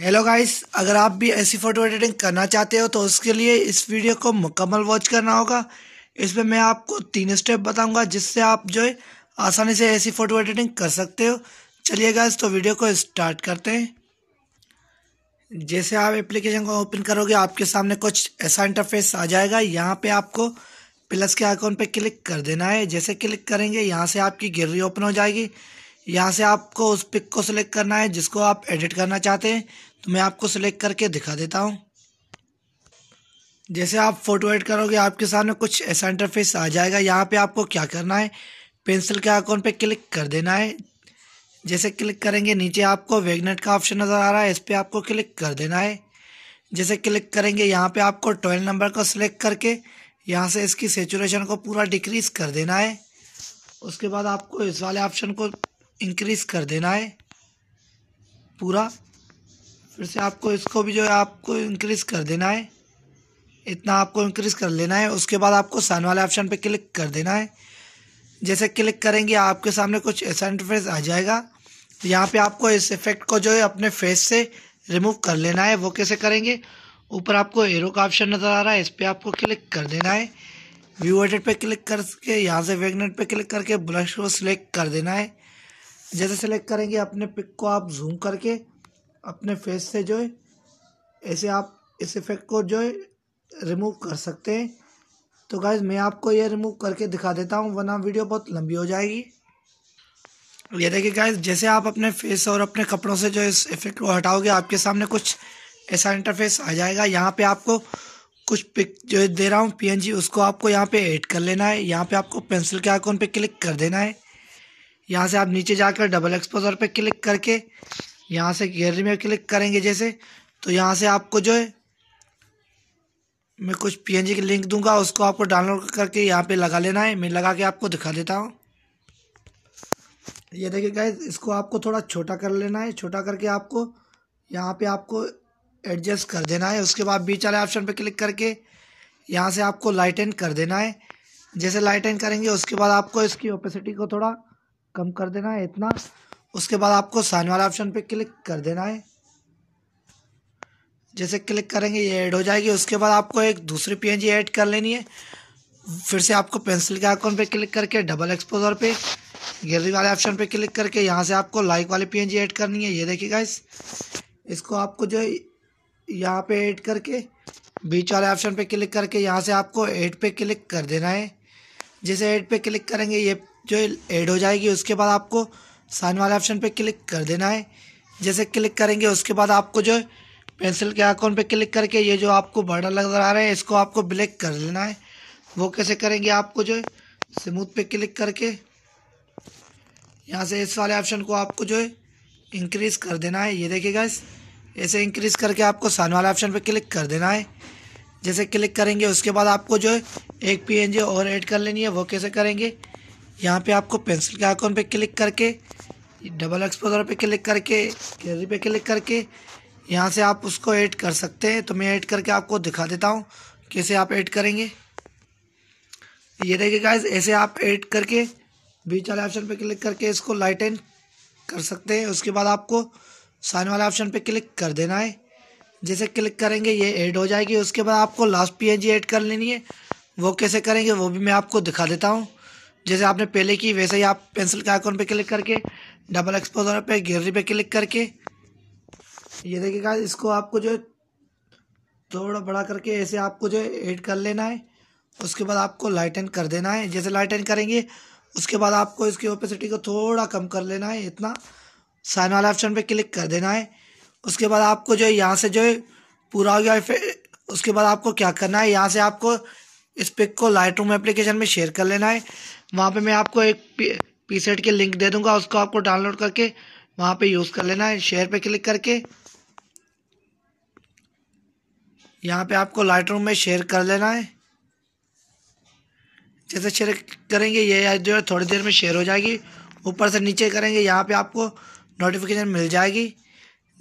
Hello guys अगर आप भी ऐसी फ़ोटो एडिटिंग करना चाहते हो तो उसके लिए इस वीडियो को मुकम्मल वॉच करना होगा इसमें मैं आपको तीन स्टेप बताऊंगा जिससे आप जो है आसानी से ऐसी फ़ोटो एडिटिंग कर सकते हो चलिए गाइस तो वीडियो को स्टार्ट करते हैं जैसे आप एप्लीकेशन को ओपन करोगे आपके सामने कुछ ऐसा इंटरफेस आ जाएगा यहाँ पर आपको प्लस के आइकॉन पर क्लिक कर देना है जैसे क्लिक करेंगे यहाँ से आपकी गैलरी ओपन हो जाएगी यहाँ से आपको उस पिक को सिलेक्ट करना है जिसको आप एडिट करना चाहते हैं तो मैं आपको सिलेक्ट करके दिखा देता हूँ जैसे आप फ़ोटो एड करोगे आपके सामने कुछ ऐसा इंटरफेस आ जाएगा यहाँ पे आपको क्या करना है पेंसिल के आइकॉन पे क्लिक कर देना है जैसे क्लिक करेंगे नीचे आपको वेगनेट का ऑप्शन नज़र आ रहा है इस पर आपको क्लिक कर देना है जैसे क्लिक करेंगे यहाँ पर आपको ट्वेल्व नंबर को सिलेक्ट करके यहाँ से इसकी सेचुरेशन को पूरा डिक्रीज़ कर देना है उसके बाद आपको इस वाले ऑप्शन को इंक्रीज़ कर देना है पूरा फिर से आपको इसको भी जो है आपको इंक्रीज़ कर देना है इतना आपको इंक्रीज़ कर लेना है उसके बाद आपको सन वाले ऑप्शन पे क्लिक कर देना है जैसे क्लिक करेंगे आपके सामने कुछ ऐसा इंटरफेस आ जाएगा तो यहाँ पे आपको इस इफेक्ट को जो है अपने फेस से रिमूव कर लेना है वो कैसे करेंगे ऊपर आपको एरो का ऑप्शन नज़र आ रहा है इस पर आपको क्लिक कर देना है व्यू एडिट पर क्लिक करके यहाँ से वेगनेट पर क्लिक करके ब्रश को सिलेक्ट कर देना है जैसे सेलेक्ट करेंगे अपने पिक को आप जूम करके अपने फेस से जो है ऐसे आप इस इफ़ेक्ट को जो है रिमूव कर सकते हैं तो गाइज मैं आपको ये रिमूव करके दिखा देता हूँ वरना वीडियो बहुत लंबी हो जाएगी ये देखिए गाइज जैसे आप अपने फेस और अपने कपड़ों से जो इस इफ़ेक्ट को हटाओगे आपके सामने कुछ ऐसा इंटरफेस आ जाएगा यहाँ पे आपको कुछ पिक जो दे रहा हूँ पीएनजी उसको आपको यहाँ पे ऐड कर लेना है यहाँ पे आपको पेंसिल के आइकॉन पे क्लिक कर देना है यहाँ से आप नीचे जाकर डबल एक्सपोजर पे क्लिक करके यहाँ से गैलरी में क्लिक करेंगे जैसे तो यहाँ से आपको जो है मैं कुछ पीएनजी की लिंक दूंगा उसको आपको डाउनलोड करके यहाँ पे लगा लेना है मैं लगा के आपको दिखा देता हूँ ये देखिए गाइज इसको आपको थोड़ा छोटा कर लेना है छोटा करके आपको यहाँ पे आपको एडजस्ट कर देना है उसके बाद बीच वाले ऑप्शन पे क्लिक करके यहाँ से आपको लाइटन कर देना है जैसे लाइटन करेंगे उसके बाद आपको इसकी ओपेसिटी को थोड़ा कम कर देना है इतना उसके बाद आपको साइन वाला ऑप्शन पे क्लिक कर देना है जैसे क्लिक करेंगे ये ऐड हो जाएगी उसके बाद आपको एक दूसरी पीएनजी ऐड कर लेनी है फिर से आपको पेंसिल के आइकॉन पे क्लिक करके डबल एक्सपोजर पे गैलरी वाले ऑप्शन पे क्लिक करके यहाँ से आपको लाइक वाली पीएनजी ऐड करनी है ये देखिए गाइस इसको आपको जो यहाँ पे ऐड करके बीच वाले ऑप्शन पर क्लिक करके यहाँ से आपको ऐड पे क्लिक कर देना है जैसे ऐड पर क्लिक करेंगे ये जो ऐड हो जाएगी उसके बाद आपको साइन वाले ऑप्शन पे क्लिक कर देना है जैसे क्लिक करेंगे उसके बाद आपको जो पेंसिल के आइकॉन पे क्लिक करके ये जो आपको बॉर्डर लग रहा है इसको आपको ब्लैक कर लेना है वो कैसे करेंगे आपको जो स्मूथ पे क्लिक करके यहाँ से इस वाले ऑप्शन को आपको जो है इंक्रीज़ कर देना है ये देखिएगा इस ऐसे इंक्रीज़ करके आपको साइन वाले ऑप्शन पर क्लिक कर देना है जैसे क्लिक करेंगे उसके बाद आपको जो है एक पी और ऐड कर लेनी है वो कैसे करेंगे यहाँ पे आपको पेंसिल के आइकॉन पे क्लिक करके डबल एक्सपोजर पे क्लिक करके गैलरी पे क्लिक करके यहाँ से आप उसको ऐड कर सकते हैं तो मैं ऐड करके आपको दिखा देता हूँ कैसे आप ऐड करेंगे ये देखिए गाइज ऐसे आप ऐड करके बीच वाले ऑप्शन पे क्लिक करके इसको लाइटन कर सकते हैं उसके बाद आपको साइन वाले ऑप्शन पे क्लिक कर देना है जैसे क्लिक करेंगे ये ऐड हो जाएगी उसके बाद आपको लास्ट पीएनजी ऐड कर लेनी है वो कैसे करेंगे वो भी मैं आपको दिखा देता हूँ जैसे आपने पहले की वैसे ही आप पेंसिल के आइकॉन पे क्लिक करके डबल एक्सपोजर पे गैलरी पे क्लिक करके ये देखिएगा इसको आपको जो थोड़ा बड़ा करके ऐसे आपको जो ऐड कर लेना है उसके बाद आपको लाइटन कर देना है जैसे लाइटन करेंगे उसके बाद आपको इसकी ओपेसिटी को थोड़ा कम कर लेना है इतना साइन वाला ऑप्शन पे क्लिक कर देना है उसके बाद आपको जो है यहाँ से जो है पूरा हो गया उसके बाद आपको क्या करना है यहाँ से आपको इस पिक को लाइट रूम एप्लीकेशन में शेयर कर लेना है वहाँ पे मैं आपको एक पी सेट के लिंक दे दूंगा उसको आपको डाउनलोड करके वहाँ पे यूज़ कर लेना है शेयर पे क्लिक करके यहाँ पे आपको लाइट रूम में शेयर कर लेना है जैसे शेयर करेंगे ये जो है थोड़ी देर में शेयर हो जाएगी ऊपर से नीचे करेंगे यहाँ पर आपको नोटिफिकेशन मिल जाएगी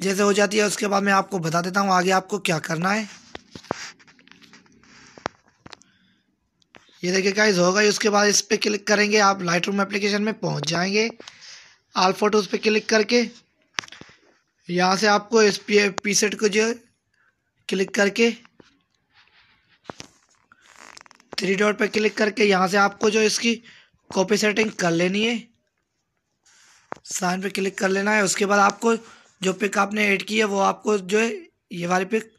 जैसे हो जाती है उसके बाद मैं आपको बता देता हूँ आगे आपको क्या करना है ये देखिए गाइज होगा उसके बाद इस पर क्लिक करेंगे आप लाइट रूम एप्लीकेशन में पहुंच जाएंगे आल फोटोज़ पे क्लिक करके यहाँ से आपको इस पी, पी सेट को जो क्लिक करके थ्री डॉट पे क्लिक करके यहाँ से आपको जो इसकी कॉपी सेटिंग कर लेनी है साइन पे क्लिक कर लेना है उसके बाद आपको जो पिक आपने ऐड की है वो आपको जो है ये वाली पिक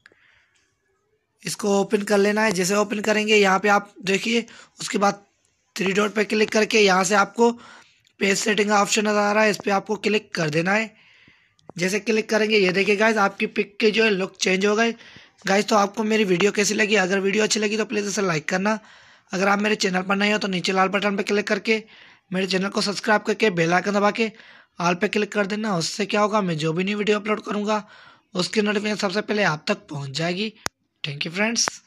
इसको ओपन कर लेना है जैसे ओपन करेंगे यहाँ पे आप देखिए उसके बाद थ्री डॉट पे क्लिक करके यहाँ से आपको पेज सेटिंग का ऑप्शन नज़र आ रहा है इस पर आपको क्लिक कर देना है जैसे क्लिक करेंगे ये देखिए गाइज आपकी पिक के जो है लुक चेंज हो गए गाइज तो आपको मेरी वीडियो कैसी लगी अगर वीडियो अच्छी लगी तो प्लीज़ इसे लाइक करना अगर आप मेरे चैनल पर नहीं हो तो नीचे लाल बटन पर क्लिक करके मेरे चैनल को सब्सक्राइब करके बेल आइकन दबा के आल पे क्लिक कर देना उससे क्या होगा मैं जो भी नई वीडियो अपलोड करूँगा उसकी नोटिफिकेशन सबसे पहले आप तक पहुँच जाएगी Thank you friends.